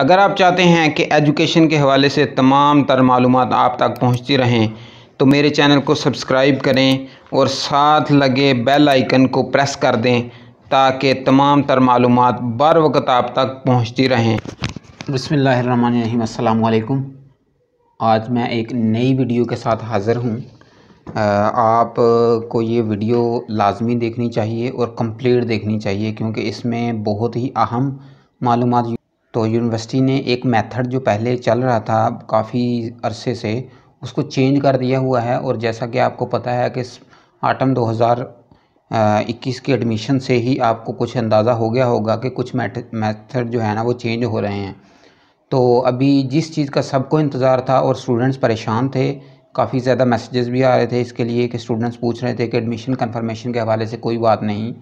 अगर आप चाहते हैं कि एजुकेशन के हवाले से तमाम तर मालूम आप तक पहुँचती रहें तो मेरे चैनल को सब्सक्राइब करें और साथ लगे बेल आइकन को प्रेस कर दें ताकि तमाम तर मालूम बर वक्त आप तक पहुँचती रहें बसमिल आज मैं एक नई वीडियो के साथ हाज़िर हूँ आप को ये वीडियो लाजमी देखनी चाहिए और कंप्लीट देखनी चाहिए क्योंकि इसमें बहुत ही अहम मालूम तो यूनिवर्सिटी ने एक मेथड जो पहले चल रहा था काफ़ी अरसे से उसको चेंज कर दिया हुआ है और जैसा कि आपको पता है कि आटम 2021 के एडमिशन से ही आपको कुछ अंदाज़ा हो गया होगा कि कुछ मेथड जो है ना वो चेंज हो रहे हैं तो अभी जिस चीज़ का सबको इंतज़ार था और स्टूडेंट्स परेशान थे काफ़ी ज़्यादा मैसेजेस भी आ रहे थे इसके लिए कि स्टूडेंट्स पूछ रहे थे कि एडमिशन कंफर्मेशन के हवाले से कोई बात नहीं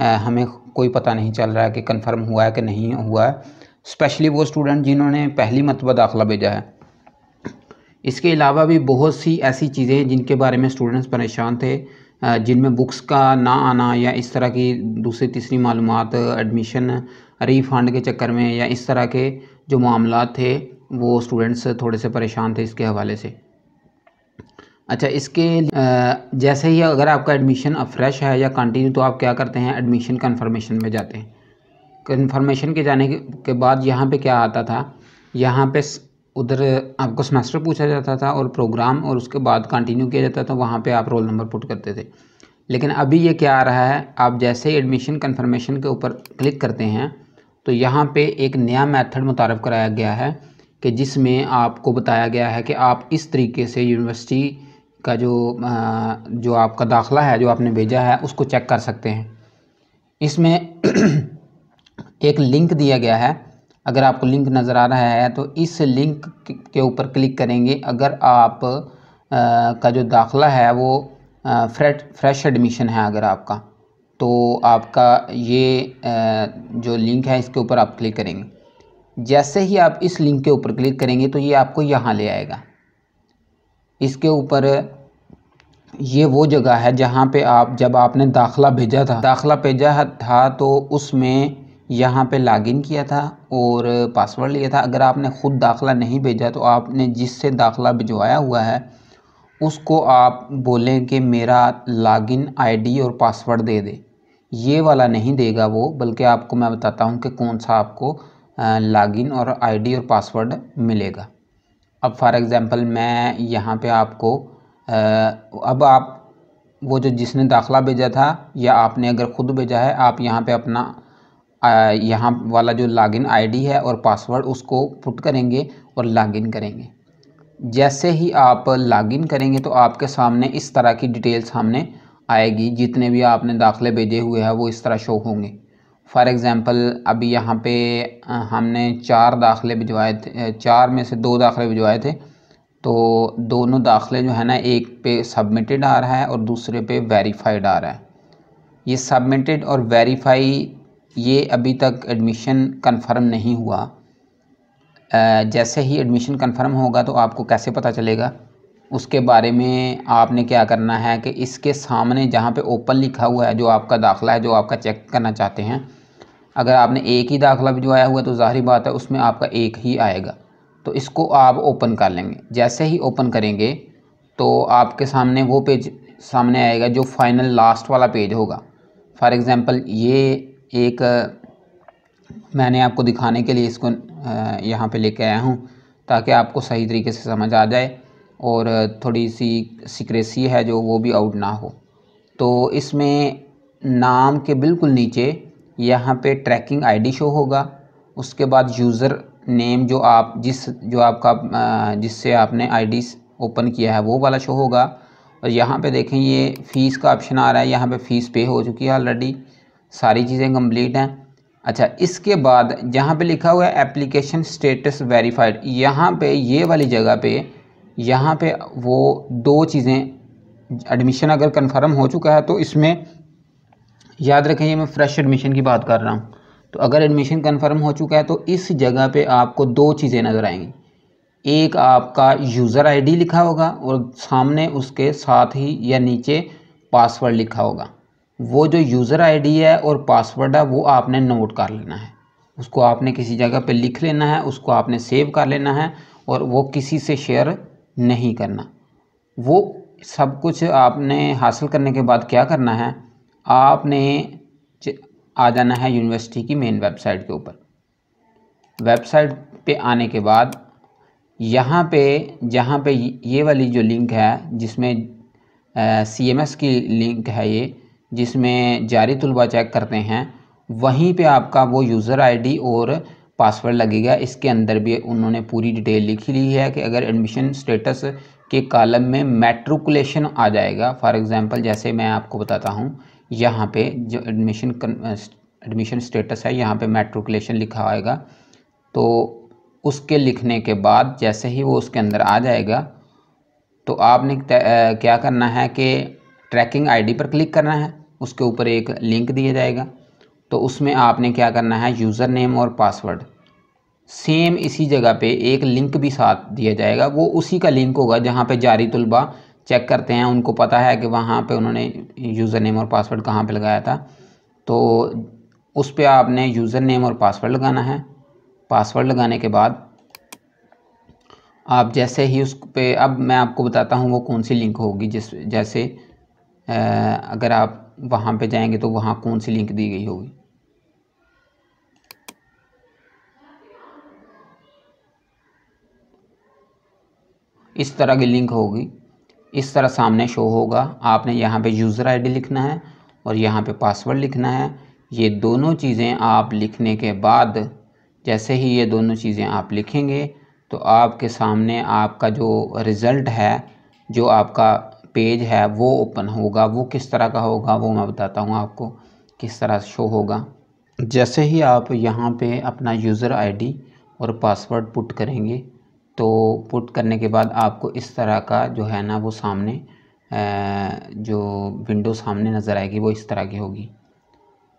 आ, हमें कोई पता नहीं चल रहा है कि कंफर्म हुआ है कि नहीं हुआ है स्पेशली वो स्टूडेंट जिन्होंने पहली मतबा दाखिला भेजा है इसके अलावा भी बहुत सी ऐसी चीज़ें हैं जिनके बारे में स्टूडेंट्स परेशान थे जिनमें बुक्स का ना आना या इस तरह की दूसरी तीसरी मालूम एडमिशन रिफंड के चक्कर में या इस तरह के जो मामला थे वो स्टूडेंट्स थोड़े से परेशान थे इसके हवाले से अच्छा इसके जैसे ही अगर आपका एडमिशन फ्रेश है या कंटिन्यू तो आप क्या करते हैं एडमिशन कन्फर्मेशन में जाते हैं कन्फर्मेशन के जाने के, बाद यहाँ पे क्या आता था यहाँ पे उधर आपको सेमेस्टर पूछा जाता था और प्रोग्राम और उसके बाद कंटिन्यू किया जाता था वहाँ पे आप रोल नंबर पुट करते थे लेकिन अभी ये क्या आ रहा है आप जैसे ही एडमिशन कन्फर्मेशन के ऊपर क्लिक करते हैं तो यहाँ पर एक नया मैथड मुतारफ़ कराया गया है कि जिसमें आपको बताया गया है कि आप इस तरीके से यूनिवर्सिटी का जो जो आपका दाखला है जो आपने भेजा है उसको चेक कर सकते हैं इसमें एक लिंक दिया गया है अगर आपको लिंक नज़र आ रहा है तो इस लिंक के ऊपर क्लिक करेंगे अगर आप आ, का जो दाखला है वो फ्रेट फ्रेश एडमिशन है अगर आपका तो आपका ये आ, जो लिंक है इसके ऊपर आप क्लिक करेंगे जैसे ही आप इस लिंक के ऊपर क्लिक करेंगे तो ये आपको यहाँ ले आएगा इसके ऊपर ये वो जगह है जहाँ पे आप जब आपने दाखला भेजा था दाखला भेजा था तो उसमें यहाँ पे लॉगिन किया था और पासवर्ड लिया था अगर आपने ख़ुद दाखला नहीं भेजा तो आपने जिससे दाखला भिजवाया हुआ है उसको आप बोलें कि मेरा लॉगिन आईडी और पासवर्ड दे दे ये वाला नहीं देगा वो बल्कि आपको मैं बताता हूँ कि कौन सा आपको लॉगिन और आईडी और पासवर्ड मिलेगा अब फॉर एग्ज़ाम्पल मैं यहाँ पे आपको आ, अब आप वो जो जिसने दाखला भेजा था या आपने अगर ख़ुद भेजा है आप यहाँ पे अपना यहाँ वाला जो लॉगिन आईडी है और पासवर्ड उसको पुट करेंगे और लॉगिन करेंगे जैसे ही आप लॉगिन करेंगे तो आपके सामने इस तरह की डिटेल सामने आएगी जितने भी आपने दाखिले भेजे हुए हैं वो इस तरह शो होंगे फॉर एग्ज़ाम्पल अभी यहाँ पे हमने चार दाखिले भिजवाए थे चार में से दो दाखिले भिजवाए थे तो दोनों दाखिले जो है ना एक पे सबमिटेड आ रहा है और दूसरे पे वेरीफाइड आ रहा है ये सबमिटेड और वेरीफाई ये अभी तक एडमिशन कंफर्म नहीं हुआ जैसे ही एडमिशन कंफर्म होगा तो आपको कैसे पता चलेगा उसके बारे में आपने क्या करना है कि इसके सामने जहाँ पे ओपन लिखा हुआ है जो आपका दाखला है जो आपका चेक करना चाहते हैं अगर आपने एक ही दाखला भिजवाया हुआ तो ज़ाहरी बात है उसमें आपका एक ही आएगा तो इसको आप ओपन कर लेंगे जैसे ही ओपन करेंगे तो आपके सामने वो पेज सामने आएगा जो फाइनल लास्ट वाला पेज होगा फॉर एग्ज़ाम्पल ये एक मैंने आपको दिखाने के लिए इसको यहाँ पे लेके आया हूँ ताकि आपको सही तरीके से समझ आ जाए और थोड़ी सी सिक्रेसी है जो वो भी आउट ना हो तो इसमें नाम के बिल्कुल नीचे यहाँ पे ट्रैकिंग आईडी शो होगा उसके बाद यूज़र नेम जो आप जिस जो आपका जिससे आपने आईडी ओपन किया है वो वाला शो होगा और यहाँ पे देखें ये फ़ीस का ऑप्शन आ रहा है यहाँ पे फ़ीस पे हो चुकी है ऑलरेडी सारी चीज़ें कंप्लीट हैं अच्छा इसके बाद जहाँ पे लिखा हुआ है एप्लीकेशन स्टेटस वेरीफाइड यहाँ पे ये वाली जगह पे यहाँ पे वो दो चीज़ें एडमिशन अगर कंफर्म हो चुका है तो इसमें याद रखें ये मैं फ्रेश एडमिशन की बात कर रहा हूँ तो अगर एडमिशन कंफर्म हो चुका है तो इस जगह पे आपको दो चीज़ें नज़र आएंगी एक आपका यूज़र आईडी लिखा होगा और सामने उसके साथ ही या नीचे पासवर्ड लिखा होगा वो जो यूज़र आईडी है और पासवर्ड है वो आपने नोट कर लेना है उसको आपने किसी जगह पे लिख लेना है उसको आपने सेव कर लेना है और वो किसी से शेयर नहीं करना वो सब कुछ आपने हासिल करने के बाद क्या करना है आपने आ जाना है यूनिवर्सिटी की मेन वेबसाइट के ऊपर वेबसाइट पे आने के बाद यहाँ पे जहाँ पे ये वाली जो लिंक है जिसमें सी एम एस की लिंक है ये जिसमें जारी तलबा चेक करते हैं वहीं पे आपका वो यूज़र आईडी और पासवर्ड लगेगा इसके अंदर भी उन्होंने पूरी डिटेल लिखी ली है कि अगर एडमिशन स्टेटस के कॉलम में मेट्रिकुलेशन आ जाएगा फॉर एग्ज़ाम्पल जैसे मैं आपको बताता हूँ यहाँ पे जो एडमिशन एडमिशन स्टेटस है यहाँ पे मेट्रिकुलेशन लिखा आएगा तो उसके लिखने के बाद जैसे ही वो उसके अंदर आ जाएगा तो आपने क्या करना है कि ट्रैकिंग आईडी पर क्लिक करना है उसके ऊपर एक लिंक दिया जाएगा तो उसमें आपने क्या करना है यूज़र नेम और पासवर्ड सेम इसी जगह पे एक लिंक भी साथ दिया जाएगा वो उसी का लिंक होगा जहाँ पे जारी तलबा चेक करते हैं उनको पता है कि वहाँ पे उन्होंने यूज़र नेम और पासवर्ड कहाँ पे लगाया था तो उस पर आपने यूज़र नेम और पासवर्ड लगाना है पासवर्ड लगाने के बाद आप जैसे ही उस पर अब मैं आपको बताता हूँ वो कौन सी लिंक होगी जिस जैसे अगर आप वहाँ पे जाएंगे तो वहाँ कौन सी लिंक दी गई होगी इस तरह की लिंक होगी इस तरह सामने शो होगा आपने यहाँ पे यूज़र आईडी लिखना है और यहाँ पे पासवर्ड लिखना है ये दोनों चीज़ें आप लिखने के बाद जैसे ही ये दोनों चीज़ें आप लिखेंगे तो आपके सामने आपका जो रिज़ल्ट है जो आपका पेज है वो ओपन होगा वो किस तरह का होगा वो मैं बताता हूँ आपको किस तरह शो होगा जैसे ही आप यहाँ पे अपना यूज़र आईडी और पासवर्ड पुट करेंगे तो पुट करने के बाद आपको इस तरह का जो है ना वो सामने जो विंडो सामने नज़र आएगी वो इस तरह की होगी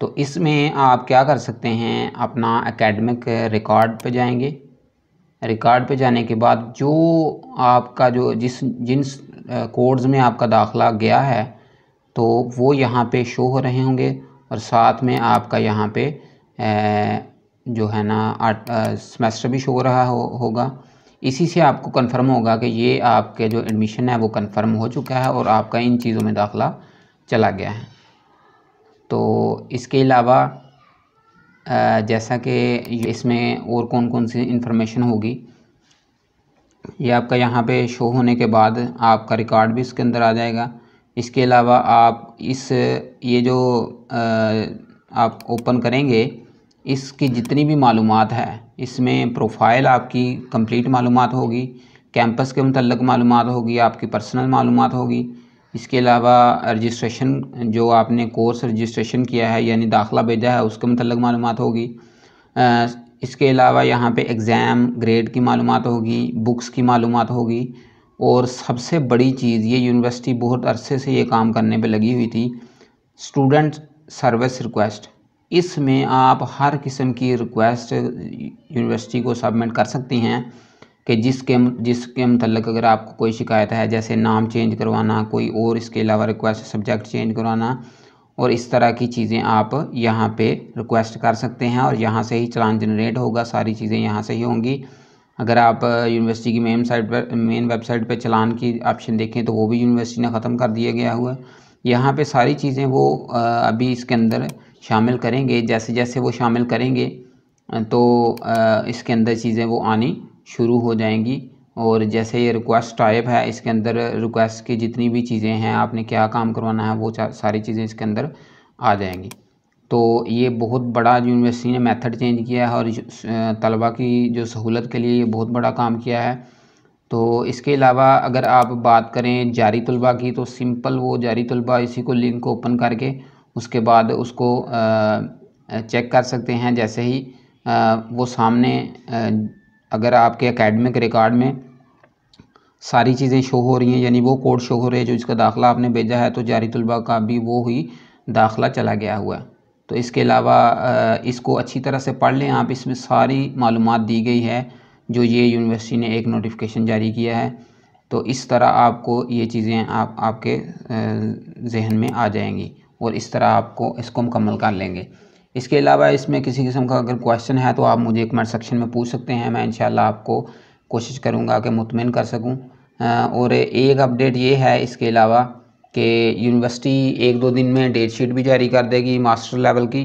तो इसमें आप क्या कर सकते हैं अपना एकेडमिक रिकॉर्ड पे जाएंगे रिकॉर्ड पे जाने के बाद जो आपका जो जिस जिन कोर्स में आपका दाखला गया है तो वो यहाँ पे शो हो रहे होंगे और साथ में आपका यहाँ पे जो है ना आट सेमेस्टर भी शो हो रहा हो, होगा इसी से आपको कंफर्म होगा कि ये आपके जो एडमिशन है वो कंफर्म हो चुका है और आपका इन चीज़ों में दाखला चला गया है तो इसके अलावा जैसा कि इसमें और कौन कौन सी इन्फॉर्मेशन होगी ये आपका यहाँ पे शो होने के बाद आपका रिकॉर्ड भी इसके अंदर आ जाएगा इसके अलावा आप इस ये जो आप ओपन करेंगे इसकी जितनी भी मालूम है इसमें प्रोफाइल आपकी कंप्लीट मालूम होगी कैंपस के मतलब मालूम होगी आपकी पर्सनल मालूम होगी इसके अलावा रजिस्ट्रेशन जो आपने कोर्स रजिस्ट्रेशन किया है यानी दाखला भेजा है उसके मतलब मालूम होगी इसके अलावा यहाँ पे एग्ज़ाम ग्रेड की मालूम होगी बुक्स की मालूम होगी और सबसे बड़ी चीज़ ये यूनिवर्सिटी बहुत अरसे से ये काम करने पे लगी हुई थी स्टूडेंट सर्विस रिक्वेस्ट इसमें आप हर किस्म की रिक्वेस्ट यूनिवर्सिटी को सबमिट कर सकती हैं कि जिसके जिसके मतलब अगर आपको कोई शिकायत है जैसे नाम चेंज करवाना कोई और इसके अलावा रिक्वेस्ट सब्जेक्ट चेंज करवाना और इस तरह की चीज़ें आप यहाँ पे रिक्वेस्ट कर सकते हैं और यहाँ से ही चलान जनरेट होगा सारी चीज़ें यहाँ से ही होंगी अगर आप यूनिवर्सिटी की मेन साइट पर मेन वेबसाइट पर चलान की ऑप्शन देखें तो वो भी यूनिवर्सिटी ने ख़त्म कर दिया गया हुआ है यहाँ पे सारी चीज़ें वो अभी इसके अंदर शामिल करेंगे जैसे जैसे वो शामिल करेंगे तो इसके अंदर चीज़ें वो आनी शुरू हो जाएंगी और जैसे ये रिक्वेस्ट टाइप है इसके अंदर रिक्वेस्ट की जितनी भी चीज़ें हैं आपने क्या काम करवाना है वो सारी चीज़ें इसके अंदर आ जाएंगी तो ये बहुत बड़ा यूनिवर्सिटी ने मेथड चेंज किया है और तलबा की जो सहूलत के लिए ये बहुत बड़ा काम किया है तो इसके अलावा अगर आप बात करें जारी तलबा की तो सिंपल वो जारी तलबा इसी को लिंक ओपन करके उसके बाद उसको चेक कर सकते हैं जैसे ही वो सामने अगर आपके अकेडमिक रिकॉर्ड में सारी चीज़ें शो हो रही हैं यानी वो कोड शो हो रहे हैं जो इसका दाखला आपने भेजा है तो जारी तलबा का भी वो ही दाखला चला गया हुआ है तो इसके अलावा इसको अच्छी तरह से पढ़ लें आप इसमें सारी मालूम दी गई है जो ये यूनिवर्सिटी ने एक नोटिफिकेशन जारी किया है तो इस तरह आपको ये चीज़ें आप आपके जहन में आ जाएंगी और इस तरह आपको इसको मुकम्मल कर लेंगे इसके अलावा इसमें किसी किस्म का अगर क्वेश्चन है तो आप मुझे कमेंट सेक्शन में पूछ सकते हैं मैं इन आपको कोशिश करूँगा कि मुतमिन कर सकूँ और एक अपडेट ये है इसके अलावा कि यूनिवर्सिटी एक दो दिन में डेट शीट भी जारी कर देगी मास्टर लेवल की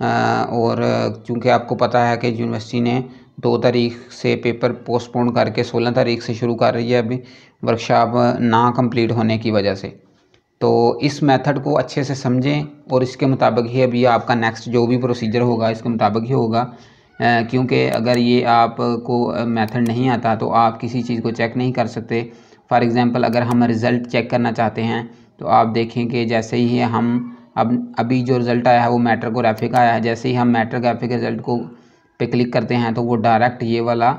और चूँकि आपको पता है कि यूनिवर्सिटी ने दो तारीख से पेपर पोस्टपोन करके सोलह तारीख से शुरू कर रही है अभी वर्कशॉप ना कंप्लीट होने की वजह से तो इस मेथड को अच्छे से समझें और इसके मुताबिक ही अभी आपका नेक्स्ट जो भी प्रोसीजर होगा इसके मुताबिक ही होगा क्योंकि अगर ये आपको मेथड नहीं आता तो आप किसी चीज़ को चेक नहीं कर सकते फॉर एग्ज़ाम्पल अगर हम रिज़ल्ट चेक करना चाहते हैं तो आप देखें कि जैसे ही हम अब अभी जो रिज़ल्ट आया है वो मैटर ग्राफिक आया है जैसे ही हम मैटर ग्राफिक रिज़ल्ट को पे क्लिक करते हैं तो वो डायरेक्ट ये वाला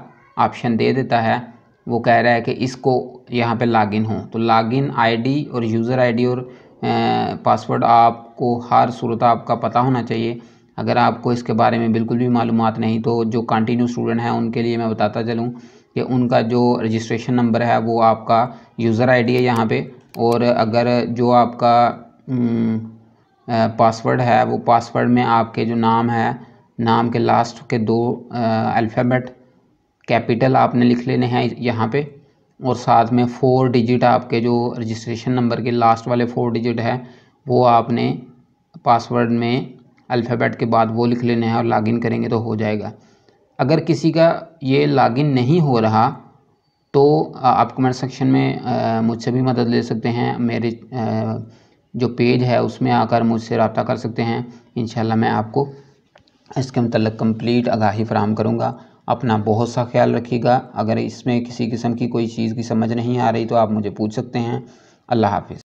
ऑप्शन दे देता है वो कह रहा है कि इसको यहाँ पे लॉगिन हो तो लॉगिन आईडी और यूज़र आईडी और पासवर्ड आपको हर सूरत आपका पता होना चाहिए अगर आपको इसके बारे में बिल्कुल भी मालूम नहीं तो जो कंटिन्यू स्टूडेंट हैं उनके लिए मैं बताता चलूँ कि उनका जो रजिस्ट्रेशन नंबर है वो आपका यूज़र आईडी है यहाँ पे और अगर जो आपका पासवर्ड है वो पासवर्ड में आपके जो नाम है नाम के लास्ट के दो अल्फ़ाबेट कैपिटल आपने लिख लेने हैं यहाँ पे और साथ में फ़ोर डिजिट आपके जो रजिस्ट्रेशन नंबर के लास्ट वाले फ़ोर डिजिट है वो आपने पासवर्ड में अल्फ़ाबेट के बाद वो लिख लेने हैं और लॉगिन करेंगे तो हो जाएगा अगर किसी का ये लॉगिन नहीं हो रहा तो आप कमेंट सेक्शन में मुझसे भी मदद ले सकते हैं मेरे जो पेज है उसमें आकर मुझसे रबता कर सकते हैं इन मैं आपको इसके मतलब कम्प्लीट आगाही फ़राम करूँगा अपना बहुत सा ख्याल रखिएगा अगर इसमें किसी किस्म की कोई चीज़ की समझ नहीं आ रही तो आप मुझे पूछ सकते हैं अल्लाह हाफिज़